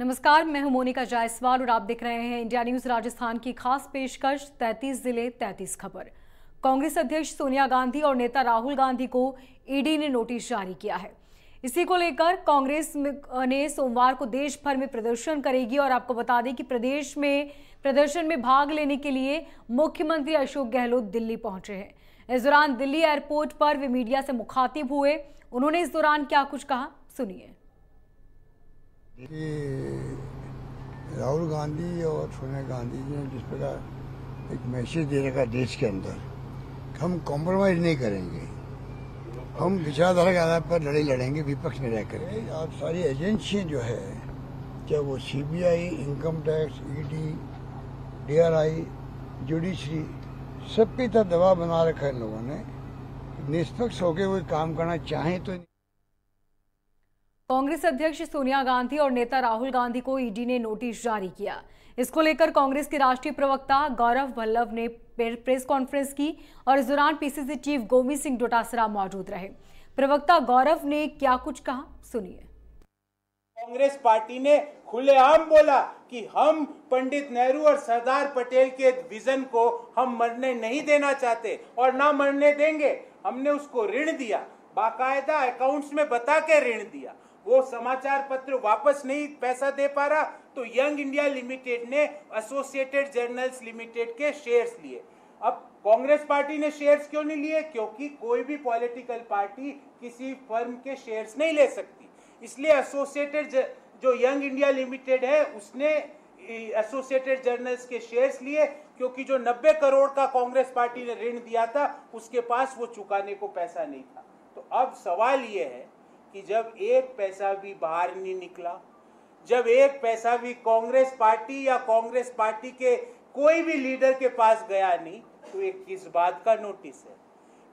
नमस्कार मैं हूं मोनिका जायसवाल और आप देख रहे हैं इंडिया न्यूज राजस्थान की खास पेशकश 33 जिले 33 खबर कांग्रेस अध्यक्ष सोनिया गांधी और नेता राहुल गांधी को ईडी e ने नोटिस जारी किया है इसी को लेकर कांग्रेस ने सोमवार को देश भर में प्रदर्शन करेगी और आपको बता दें कि प्रदेश में प्रदर्शन में भाग लेने के लिए मुख्यमंत्री अशोक गहलोत दिल्ली पहुंचे हैं इस दौरान दिल्ली एयरपोर्ट पर वे मीडिया से मुखातिब हुए उन्होंने इस दौरान क्या कुछ कहा सुनिए राहुल गांधी और सोनिया गांधी जी ने जिस प्रकार एक मैसेज दे रखा देश के अंदर हम कॉम्प्रोमाइज़ नहीं करेंगे हम विचारधारा के आधार पर लड़ाई लड़ेंगे विपक्ष में रह करके और सारी एजेंसियाँ जो है चाहे वो CBI income tax ED DRI judiciary सबके तरफ दबाव बना रखा है लोगों ने निष्पक्ष होकर कोई काम करना चाहें तो कांग्रेस अध्यक्ष सोनिया गांधी और नेता राहुल गांधी को ईडी ने नोटिस जारी किया इसको लेकर कांग्रेस के राष्ट्रीय प्रवक्ता गौरव वल्लभ ने प्रेस कॉन्फ्रेंस की और इस दौरान पीसीसी चीफ गोविंद सिंह डोटासरा मौजूद रहे प्रवक्ता गौरव ने क्या कुछ कहा सुनिए कांग्रेस पार्टी ने खुलेआम बोला कि हम पंडित नेहरू और सरदार पटेल के विजन को हम मरने नहीं देना चाहते और ना मरने देंगे हमने उसको ऋण दिया बाकायदा अकाउंट्स में बता के ऋण दिया वो समाचार पत्र वापस नहीं पैसा दे पा रहा तो यंग इंडिया लिमिटेड ने एसोसिएटेड जर्नल्स लिमिटेड के शेयर्स लिए अब कांग्रेस पार्टी ने शेयर्स क्यों नहीं लिए क्योंकि कोई भी पॉलिटिकल पार्टी किसी फर्म के शेयर्स नहीं ले सकती इसलिए एसोसिएटेड जो यंग इंडिया लिमिटेड है उसने एसोसिएटेड जर्नल्स के शेयर्स लिए क्योंकि जो 90 करोड़ का कांग्रेस पार्टी ने ऋण दिया था उसके पास वो चुकाने को पैसा नहीं था तो अब सवाल ये है कि जब एक पैसा भी बाहर नहीं निकला जब एक पैसा भी कांग्रेस पार्टी या कांग्रेस पार्टी के कोई भी लीडर के पास गया नहीं तो एक किस बात का नोटिस है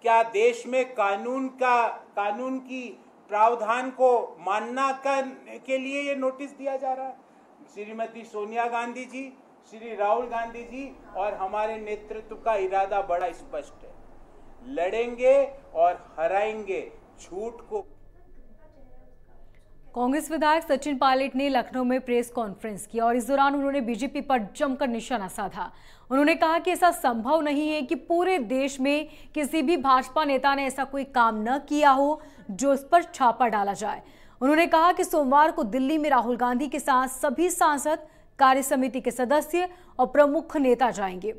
क्या देश में कानून का कानून की प्रावधान को मानना का के लिए ये नोटिस दिया जा रहा है श्रीमती सोनिया गांधी जी श्री राहुल गांधी जी और हमारे नेतृत्व का इरादा बड़ा स्पष्ट है लड़ेंगे और हराएंगे झूठ को कांग्रेस विधायक सचिन पायलट ने लखनऊ में प्रेस कॉन्फ्रेंस की और इस दौरान उन्होंने बीजेपी पर जमकर निशाना साधा उन्होंने कहा कि ऐसा संभव नहीं है कि पूरे देश में किसी भी भाजपा नेता ने ऐसा कोई काम न किया हो जो उस पर छापा डाला जाए उन्होंने कहा कि सोमवार को दिल्ली में राहुल गांधी के साथ सभी सांसद कार्य समिति के सदस्य और प्रमुख नेता जाएंगे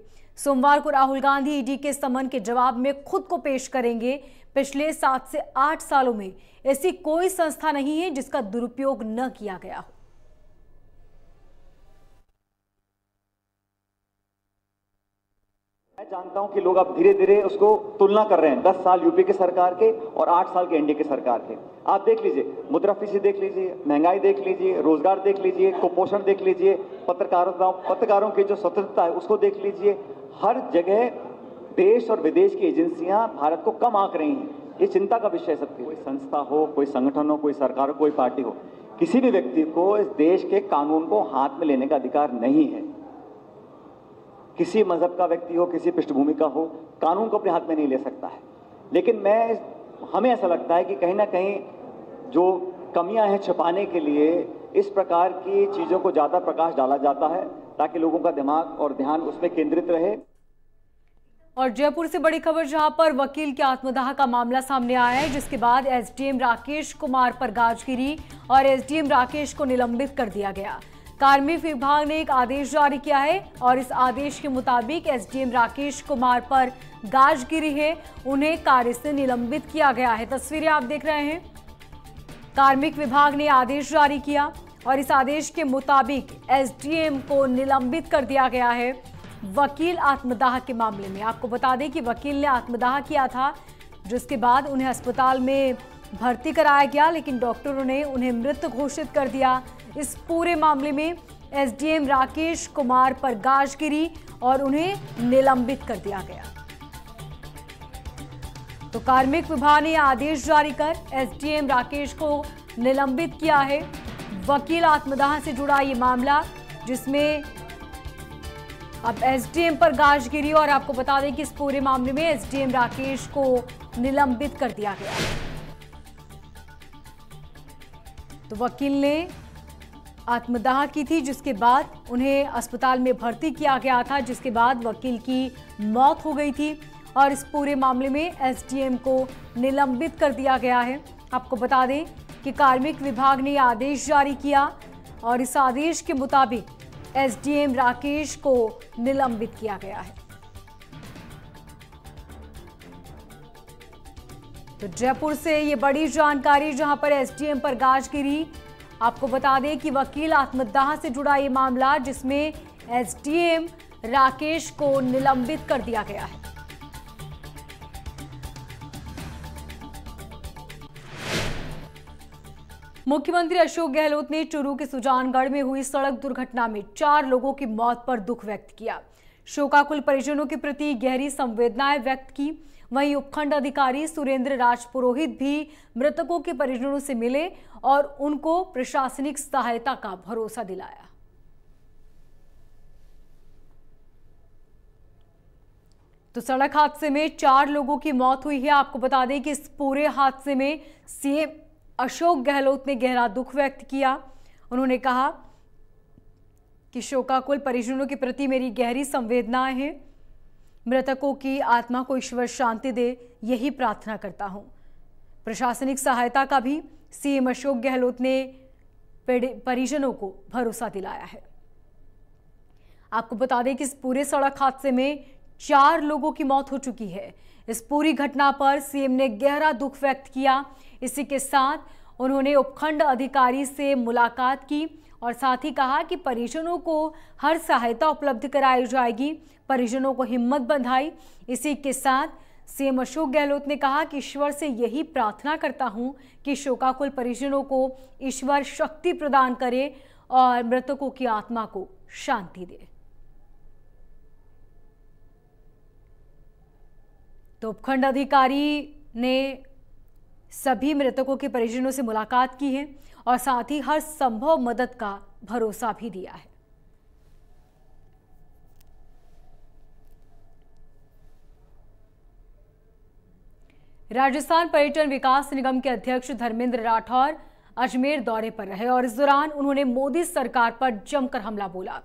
सोमवार को राहुल गांधी ईडी के समन के जवाब में खुद को पेश करेंगे पिछले सात से आठ सालों में ऐसी कोई संस्था नहीं है जिसका दुरुपयोग न किया गया हो मैं जानता हूं कि लोग अब धीरे धीरे उसको तुलना कर रहे हैं दस साल यूपी के सरकार के और आठ साल के एनडीए के सरकार के आप देख लीजिए मुद्राफीसी देख लीजिए महंगाई देख लीजिए रोजगार देख लीजिए कुपोषण देख लीजिए पत्रकारों पत्रकारों की जो स्वतंत्रता है उसको देख लीजिए हर जगह देश और विदेश की एजेंसियां भारत को कम आंक रही हैं ये चिंता का विषय सबकी कोई संस्था हो कोई संगठन हो कोई सरकार हो कोई पार्टी हो किसी भी व्यक्ति को इस देश के कानून को हाथ में लेने का अधिकार नहीं है किसी मजहब का व्यक्ति हो किसी पृष्ठभूमि का हो कानून को अपने हाथ में नहीं ले सकता है लेकिन मैं हमें ऐसा लगता है कि कहीं ना कहीं जो कमियां हैं छुपाने के लिए इस प्रकार की चीज़ों को ज़्यादा प्रकाश डाला जाता है ताकि लोगों का दिमाग और ध्यान उसमें केंद्रित रहे और जयपुर से बड़ी खबर जहां पर वकील के आत्मदाह का मामला सामने आया है जिसके बाद एसडीएम राकेश कुमार पर गाज गिरी और एसडीएम राकेश को निलंबित कर दिया गया कार्मिक विभाग ने एक आदेश जारी किया है और इस आदेश के मुताबिक एसडीएम राकेश कुमार पर गाज गिरी है उन्हें कार्य से निलंबित किया गया है तस्वीरें आप देख रहे हैं कार्मिक विभाग ने आदेश जारी किया और इस आदेश के मुताबिक एसडीएम को निलंबित कर दिया गया है वकील आत्मदाह के मामले में आपको बता दें कि वकील ने आत्मदाह किया था जिसके बाद उन्हें अस्पताल में भर्ती कराया गया लेकिन डॉक्टरों ने उन्हें मृत घोषित कर दिया इस पूरे मामले में एसडीएम राकेश कुमार पर गाज गिरी और उन्हें निलंबित कर दिया गया तो कार्मिक विभाग ने आदेश जारी कर एसडीएम राकेश को निलंबित किया है वकील आत्मदाह से जुड़ा यह मामला जिसमें अब एसडीएम पर गाज गिरी और आपको बता दें कि इस पूरे मामले में एसडीएम राकेश को निलंबित कर दिया गया तो वकील ने आत्मदाह की थी जिसके बाद उन्हें अस्पताल में भर्ती किया गया था जिसके बाद वकील की मौत हो गई थी और इस पूरे मामले में एसडीएम को निलंबित कर दिया गया है आपको बता दें कि कार्मिक विभाग ने आदेश जारी किया और इस आदेश के मुताबिक एसडीएम राकेश को निलंबित किया गया है तो जयपुर से ये बड़ी जानकारी जहां पर एसडीएम पर गाज गिरी आपको बता दें कि वकील आत्मदाह से जुड़ा ये मामला जिसमें एसडीएम राकेश को निलंबित कर दिया गया है मुख्यमंत्री अशोक गहलोत ने चुरू के सुजानगढ़ में हुई सड़क दुर्घटना में चार लोगों की मौत पर दुख व्यक्त किया शोकाकुल परिजनों के प्रति गहरी संवेदनाएं व्यक्त की वहीं उपखंड अधिकारी सुरेंद्र राज पुरोहित भी मृतकों के परिजनों से मिले और उनको प्रशासनिक सहायता का भरोसा दिलाया तो सड़क हादसे में चार लोगों की मौत हुई है आपको बता दें कि इस पूरे हादसे में सीएम अशोक गहलोत ने गहरा दुख व्यक्त किया उन्होंने कहा कि शोकाकुल परिजनों के प्रति मेरी गहरी संवेदनाएं हैं मृतकों की आत्मा को ईश्वर शांति दे यही प्रार्थना करता हूं प्रशासनिक सहायता का भी सीएम अशोक गहलोत ने परिजनों को भरोसा दिलाया है आपको बता दें कि इस पूरे सड़क हादसे में चार लोगों की मौत हो चुकी है इस पूरी घटना पर सीएम ने गहरा दुख व्यक्त किया इसी के साथ उन्होंने उपखंड अधिकारी से मुलाकात की और साथ ही कहा कि परिजनों को हर सहायता उपलब्ध कराई जाएगी परिजनों को हिम्मत बंधाई इसी के साथ सीएम अशोक गहलोत ने कहा कि ईश्वर से यही प्रार्थना करता हूं कि शोकाकुल परिजनों को ईश्वर शक्ति प्रदान करे और मृतकों की आत्मा को शांति दे तो उपखंड अधिकारी ने सभी मृतकों के परिजनों से मुलाकात की है और साथ ही हर संभव मदद का भरोसा भी दिया है राजस्थान पर्यटन विकास निगम के अध्यक्ष धर्मेंद्र राठौर अजमेर दौरे पर रहे और इस दौरान उन्होंने मोदी सरकार पर जमकर हमला बोला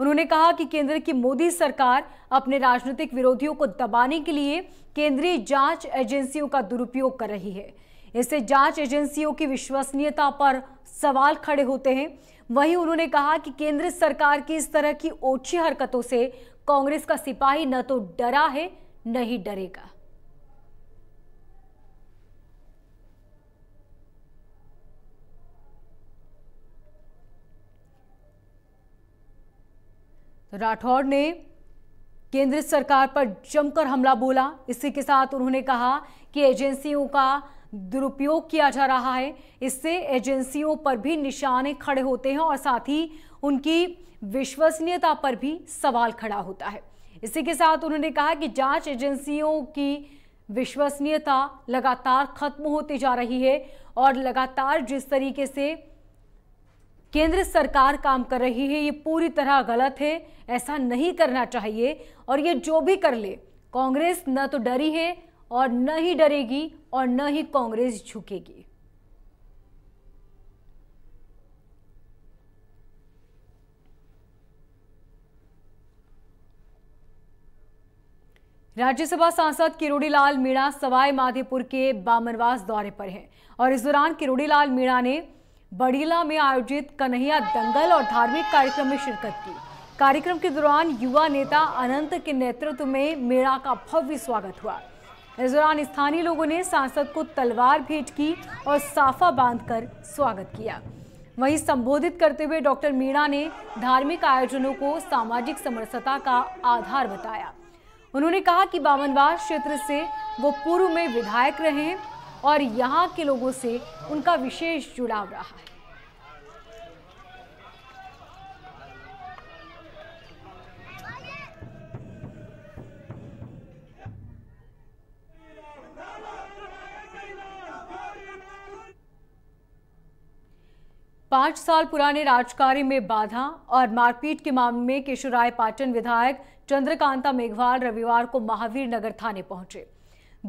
उन्होंने कहा कि केंद्र की मोदी सरकार अपने राजनीतिक विरोधियों को दबाने के लिए केंद्रीय जांच एजेंसियों का दुरुपयोग कर रही है इससे जांच एजेंसियों की विश्वसनीयता पर सवाल खड़े होते हैं वहीं उन्होंने कहा कि केंद्र सरकार की इस तरह की ओछी हरकतों से कांग्रेस का सिपाही न तो डरा है न ही डरेगा तो राठौर राठौड़ ने केंद्र सरकार पर जमकर हमला बोला इसी के साथ उन्होंने कहा कि एजेंसियों का दुरुपयोग किया जा रहा है इससे एजेंसियों पर भी निशाने खड़े होते हैं और साथ ही उनकी विश्वसनीयता पर भी सवाल खड़ा होता है इसी के साथ उन्होंने कहा कि जांच एजेंसियों की विश्वसनीयता लगातार खत्म होती जा रही है और लगातार जिस तरीके से केंद्र सरकार काम कर रही है ये पूरी तरह गलत है ऐसा नहीं करना चाहिए और ये जो भी कर ले कांग्रेस न तो डरी है और न ही डरेगी और न ही कांग्रेस झुकेगी राज्यसभा सांसद किरोड़ी लाल मीणा सवाई माधेपुर के बामनवास दौरे पर हैं और इस दौरान किरोड़ी लाल मीणा ने बड़ीला में आयोजित कन्हैया दंगल और धार्मिक कार्यक्रम में शिरकत की कार्यक्रम के दौरान युवा नेता अनंत के नेतृत्व में मीणा का भव्य स्वागत हुआ इस दौरान स्थानीय लोगों ने सांसद को तलवार भेंट की और साफा बांधकर स्वागत किया वहीं संबोधित करते हुए डॉक्टर मीणा ने धार्मिक आयोजनों को सामाजिक समरसता का आधार बताया उन्होंने कहा कि बामनवास क्षेत्र से वो पूर्व में विधायक रहे और यहाँ के लोगों से उनका विशेष जुड़ाव रहा है पाँच साल पुराने राजकार्य में बाधा और मारपीट के मामले में केशुराय पाटन विधायक चंद्रकांता मेघवाल रविवार को महावीर नगर थाने पहुंचे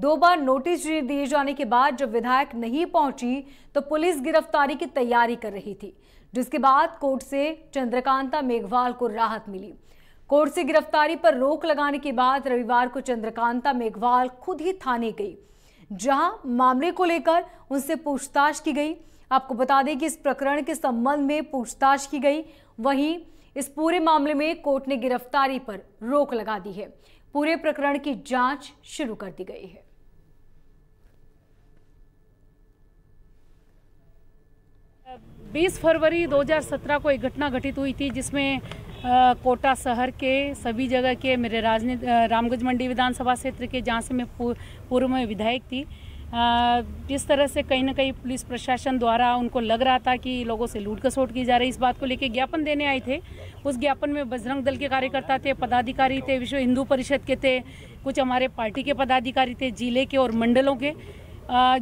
दो बार नोटिस दिए जाने के बाद जब विधायक नहीं पहुंची तो पुलिस गिरफ्तारी की तैयारी कर रही थी जिसके बाद कोर्ट से चंद्रकांता मेघवाल को राहत मिली कोर्ट से गिरफ्तारी पर रोक लगाने के बाद रविवार को चंद्रकांता मेघवाल खुद ही थाने गई जहां मामले को लेकर उनसे पूछताछ की गई आपको बता दें कि इस प्रकरण के संबंध में पूछताछ की गई वहीं इस पूरे मामले में कोर्ट ने गिरफ्तारी पर रोक लगा दी है पूरे प्रकरण की जांच शुरू कर दी गई है बीस फरवरी 2017 को एक घटना घटित हुई थी जिसमें कोटा शहर के सभी जगह के मेरे राजनीति रामगंज मंडी विधानसभा क्षेत्र के जहाँ से मैं पूर्व में विधायक थी जिस तरह से कहीं ना कहीं पुलिस प्रशासन द्वारा उनको लग रहा था कि लोगों से लूट खसोट की जा रही इस बात को लेकर ज्ञापन देने आए थे उस ज्ञापन में बजरंग दल के कार्यकर्ता थे पदाधिकारी थे विश्व हिंदू परिषद के थे कुछ हमारे पार्टी के पदाधिकारी थे जिले के और मंडलों के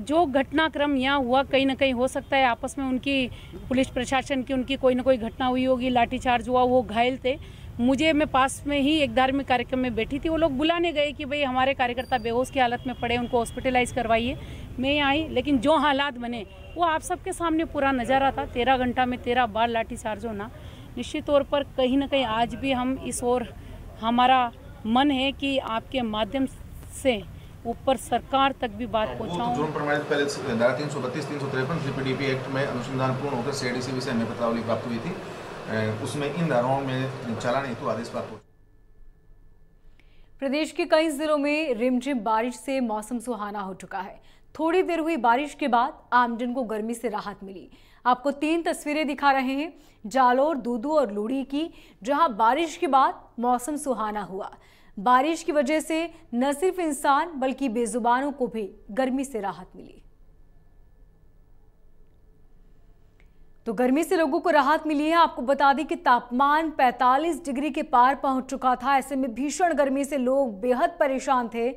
जो घटनाक्रम यहाँ हुआ कहीं ना कहीं हो सकता है आपस में उनकी पुलिस प्रशासन की उनकी कोई ना कोई घटना हुई होगी लाठीचार्ज हुआ वो घायल थे मुझे मैं पास में ही एक धार्मिक कार्यक्रम में बैठी थी वो लोग बुलाने गए कि भाई हमारे कार्यकर्ता बेहोश की हालत में पड़े उनको हॉस्पिटलाइज करवाइए मैं यहाँ आई लेकिन जो हालात बने वो आप सबके सामने पूरा नज़ारा था तेरह घंटा में तेरह बार लाठीचार्ज होना निश्चित तौर पर कहीं ना कहीं आज भी हम इस ओर हमारा मन है कि आपके माध्यम से ऊपर सरकार तक भी बात पहुँचाऊँ तो तीन सौ बत्तीस तीन सौ तिरपन पी एक्ट में अनुसंधान पूर्ण होकर सीआईडीसीबी से हमें पत्रावली प्राप्त हुई थी उसमें इन धाराओं में चला हेतु तो आदेश प्राप्त हो प्रदेश के कई जिलों में रिमझिम बारिश से मौसम सुहाना हो चुका है थोड़ी देर हुई बारिश के बाद आमजन को गर्मी से राहत मिली आपको तीन तस्वीरें दिखा रहे हैं जालोर दूदू और लूड़ी की जहां बारिश के बाद मौसम सुहाना हुआ बारिश की वजह से न सिर्फ इंसान बल्कि बेजुबानों को भी गर्मी से राहत मिली तो गर्मी से लोगों को राहत मिली है आपको बता दें कि तापमान 45 डिग्री के पार पहुंच चुका था ऐसे में भीषण गर्मी से लोग बेहद परेशान थे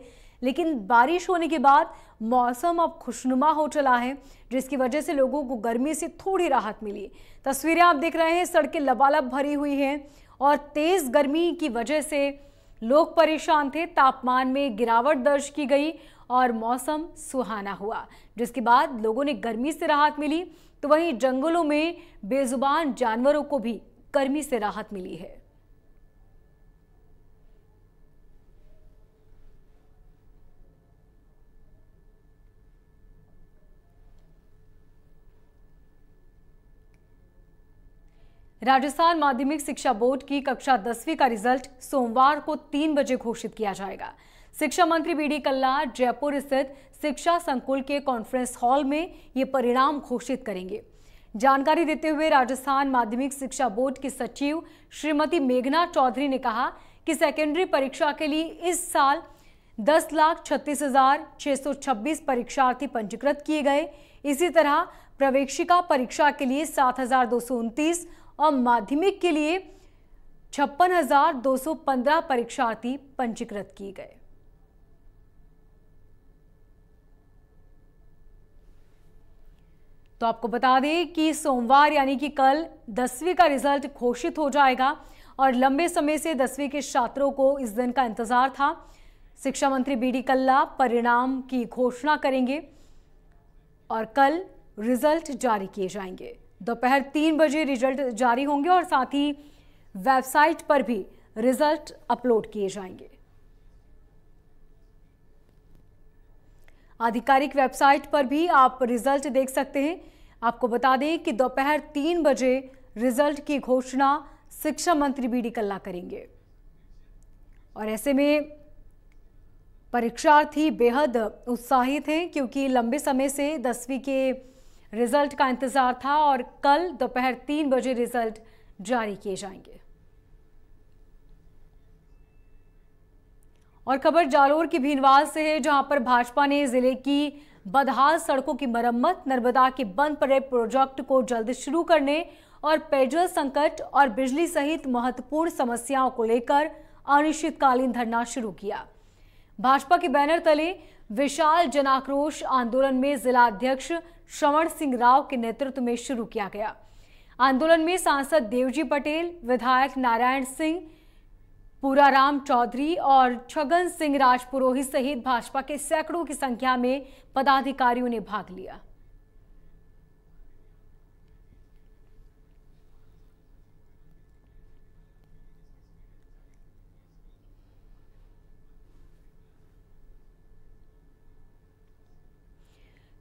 लेकिन बारिश होने के बाद मौसम अब खुशनुमा हो चला है जिसकी वजह से लोगों को गर्मी से थोड़ी राहत मिली तस्वीरें आप देख रहे हैं सड़कें लबालब भरी हुई हैं और तेज़ गर्मी की वजह से लोग परेशान थे तापमान में गिरावट दर्ज की गई और मौसम सुहाना हुआ जिसके बाद लोगों ने गर्मी से राहत मिली तो वहीं जंगलों में बेजुबान जानवरों को भी गर्मी से राहत मिली है राजस्थान माध्यमिक शिक्षा बोर्ड की कक्षा दसवीं का रिजल्ट सोमवार को तीन बजे घोषित किया जाएगा शिक्षा मंत्री बी डी कल्ला जयपुर स्थित शिक्षा संकुल के कॉन्फ्रेंस हॉल में ये परिणाम घोषित करेंगे जानकारी देते हुए राजस्थान माध्यमिक शिक्षा बोर्ड की सचिव श्रीमती मेघना चौधरी ने कहा कि सेकेंडरी परीक्षा के लिए इस साल दस लाख छत्तीस हजार छः सौ छब्बीस परीक्षार्थी पंजीकृत किए गए इसी तरह प्रवेशिका परीक्षा के लिए सात हजार दो सौ उनतीस और माध्यमिक के लिए छप्पन हजार दो सौ पंद्रह परीक्षार्थी पंजीकृत किए गए तो आपको बता दें कि सोमवार यानी कि कल दसवीं का रिजल्ट घोषित हो जाएगा और लंबे समय से दसवीं के छात्रों को इस दिन का इंतज़ार था शिक्षा मंत्री बी डी कल्ला परिणाम की घोषणा करेंगे और कल रिजल्ट जारी किए जाएंगे दोपहर तीन बजे रिजल्ट जारी होंगे और साथ ही वेबसाइट पर भी रिजल्ट अपलोड किए जाएंगे आधिकारिक वेबसाइट पर भी आप रिजल्ट देख सकते हैं आपको बता दें कि दोपहर तीन बजे रिजल्ट की घोषणा शिक्षा मंत्री बी डी कल्ला करेंगे और ऐसे में परीक्षार्थी बेहद उत्साहित हैं क्योंकि लंबे समय से दसवीं के रिजल्ट का इंतज़ार था और कल दोपहर तीन बजे रिजल्ट जारी किए जाएंगे और खबर जालोर की भीनवाल से है जहां पर भाजपा ने जिले की बदहाल सड़कों की मरम्मत नर्मदा के बंद पड़े प्रोजेक्ट को जल्द शुरू करने और पेयजल संकट और बिजली सहित महत्वपूर्ण समस्याओं को लेकर अनिश्चितकालीन धरना शुरू किया भाजपा के बैनर तले विशाल जनाक्रोश आंदोलन में जिला अध्यक्ष श्रवण सिंह राव के नेतृत्व में शुरू किया गया आंदोलन में सांसद देवजी पटेल विधायक नारायण सिंह राम चौधरी और छगन सिंह राजपुरोहित सहित भाजपा के सैकड़ों की संख्या में पदाधिकारियों ने भाग लिया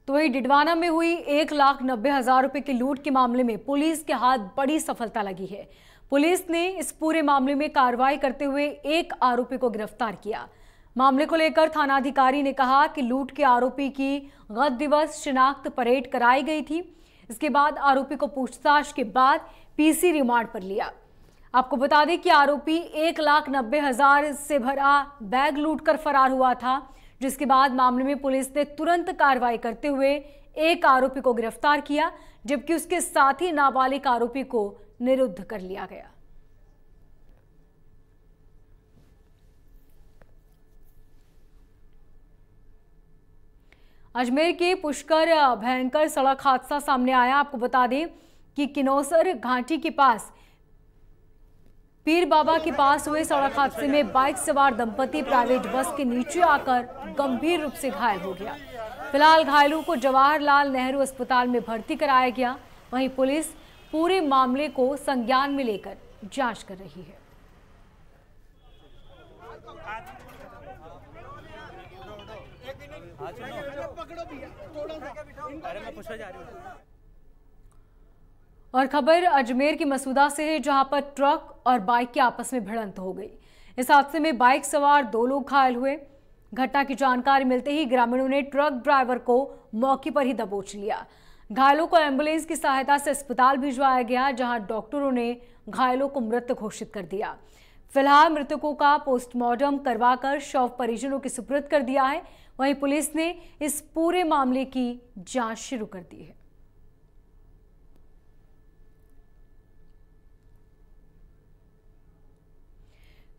तो वही डिडवाना में हुई एक लाख नब्बे हजार रुपए की लूट के मामले में पुलिस के हाथ बड़ी सफलता लगी है पुलिस ने इस पूरे मामले में कार्रवाई करते हुए एक आरोपी को गिरफ्तार किया मामले को लेकर थानाधिकारी ने कहा कि लूट के आरोपी की गत दिवस शिनाख्त परेड कराई गई थी इसके बाद आरोपी को पूछताछ के बाद पीसी रिमांड पर लिया आपको बता दें कि आरोपी एक लाख नब्बे हजार से भरा बैग लूटकर फरार हुआ था जिसके बाद मामले में पुलिस ने तुरंत कार्रवाई करते हुए एक आरोपी को गिरफ्तार किया जबकि उसके साथ ही नाबालिग आरोपी को निरुद्ध कर लिया गया अजमेर के पुष्कर भयंकर सड़क हादसा सामने आया आपको बता दें कि किनौसर घाटी के पास पीर बाबा के पास हुए सड़क हादसे में बाइक सवार दंपति प्राइवेट बस के नीचे आकर गंभीर रूप से घायल हो गया फिलहाल घायलों को जवाहरलाल नेहरू अस्पताल में भर्ती कराया गया वहीं पुलिस पूरे मामले को संज्ञान में लेकर जांच कर रही है और खबर अजमेर की मसूदा से है जहां पर ट्रक और बाइक की आपस में भिड़ंत हो गई इस हादसे में बाइक सवार दो लोग घायल हुए घटना की जानकारी मिलते ही ग्रामीणों ने ट्रक ड्राइवर को मौके पर ही दबोच लिया घायलों को एम्बुलेंस की सहायता से अस्पताल भिजवाया गया जहां डॉक्टरों ने घायलों को मृत घोषित कर दिया फिलहाल मृतकों का पोस्टमार्टम करवाकर शव परिजनों के सुपुर्द कर दिया है वहीं पुलिस ने इस पूरे मामले की जांच शुरू कर दी है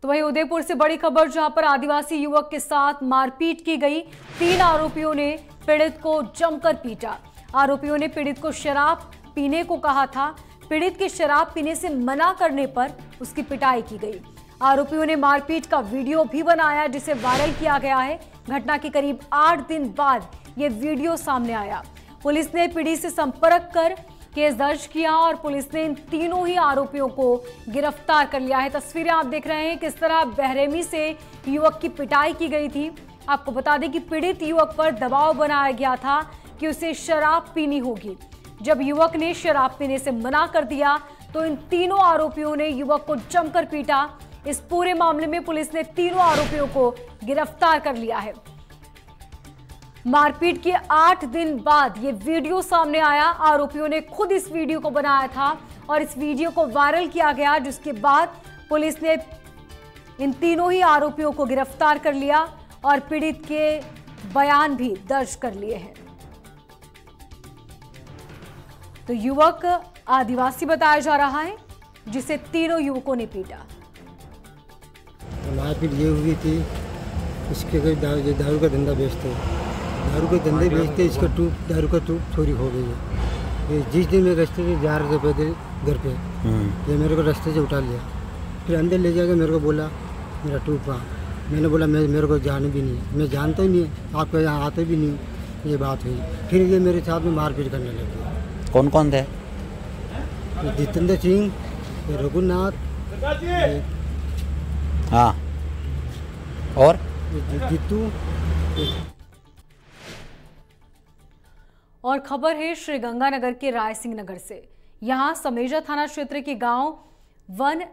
तो वहीं उदयपुर से बड़ी खबर जहां पर आदिवासी युवक के साथ मारपीट की गई तीन आरोपियों ने पीड़ित को जमकर पीटा आरोपियों ने पीड़ित को शराब पीने को कहा था पीड़ित के शराब पीने से मना करने पर उसकी पिटाई की गई आरोपियों ने मारपीट का वीडियो भी बनाया जिसे वायरल किया गया है घटना के करीब आठ दिन बाद ये वीडियो सामने आया पुलिस ने पीड़ित से संपर्क कर केस दर्ज किया और पुलिस ने इन तीनों ही आरोपियों को गिरफ्तार कर लिया है तस्वीरें आप देख रहे हैं किस तरह बहरेमी से युवक की पिटाई की गई थी आपको बता दें कि पीड़ित युवक पर दबाव बनाया गया था कि उसे शराब पीनी होगी जब युवक ने शराब पीने से मना कर दिया तो इन तीनों आरोपियों ने युवक को जमकर पीटा इस पूरे मामले में पुलिस ने तीनों आरोपियों को गिरफ्तार कर लिया है मारपीट के आठ दिन बाद ये वीडियो सामने आया आरोपियों ने खुद इस वीडियो को बनाया था और इस वीडियो को वायरल किया गया जिसके बाद पुलिस ने इन तीनों ही आरोपियों को गिरफ्तार कर लिया और पीड़ित के बयान भी दर्ज कर लिए हैं तो युवक आदिवासी बताया जा रहा है जिसे तीनों युवकों ने पीटा मारपीट ये हुई थी इसके दारू का धंधा बेचते दारू के धंधे बेचते इसका टूप दारू का टूप चोरी हो गई है जिस दिन मैं रास्ते से जा रहे थे घर पे हम्म। ये मेरे को रास्ते से उठा लिया फिर अंदर ले जाकर मेरे को बोला मेरा टूप वहाँ मैंने बोला मैं मेरे को जान भी नहीं मैं जानता ही नहीं आपके यहाँ आते भी नहीं ये बात हुई फिर ये मेरे साथ में मारपीट करने गया कौन कौन थे जितेंद्र सिंह रघुनाथ हाँ और जीतू और खबर है श्रीगंगानगर के राय सिंह नगर से यहाँ समेजा थाना क्षेत्र के गांव वन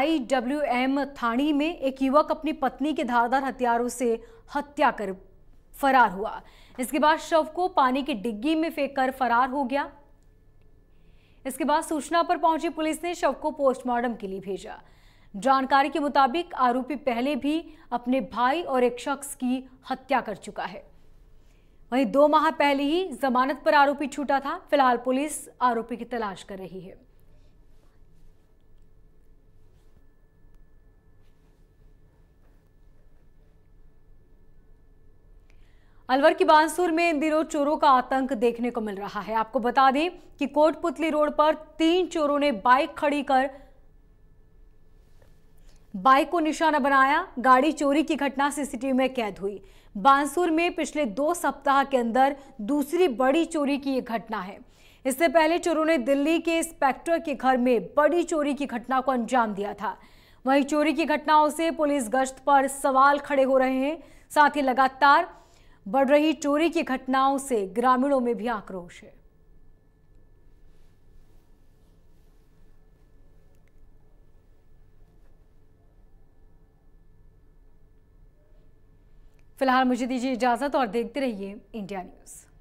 आई डब्ल्यू एम थाणी में एक युवक अपनी पत्नी के धारदार हथियारों से हत्या कर फरार हुआ इसके बाद शव को पानी की डिग्गी में फेंककर फरार हो गया इसके बाद सूचना पर पहुंची पुलिस ने शव को पोस्टमार्टम के लिए भेजा जानकारी के मुताबिक आरोपी पहले भी अपने भाई और एक शख्स की हत्या कर चुका है वहीं दो माह पहले ही जमानत पर आरोपी छूटा था फिलहाल पुलिस आरोपी की तलाश कर रही है अलवर की बांसुर में इन दिनों चोरों का आतंक देखने को मिल रहा है आपको बता दें कि कोटपुतली रोड पर तीन चोरों ने बाइक खड़ी कर बाइक को निशाना बनाया गाड़ी चोरी की घटना सीसीटीवी में कैद हुई बांसुर में पिछले दो सप्ताह के अंदर दूसरी बड़ी चोरी की यह घटना है इससे पहले चोरों ने दिल्ली के इंस्पेक्टर के घर में बड़ी चोरी की घटना को अंजाम दिया था वहीं चोरी की घटनाओं से पुलिस गश्त पर सवाल खड़े हो रहे हैं साथ ही लगातार बढ़ रही चोरी की घटनाओं से ग्रामीणों में भी आक्रोश है फिलहाल मुझे दीजिए इजाजत और देखते रहिए इंडिया न्यूज़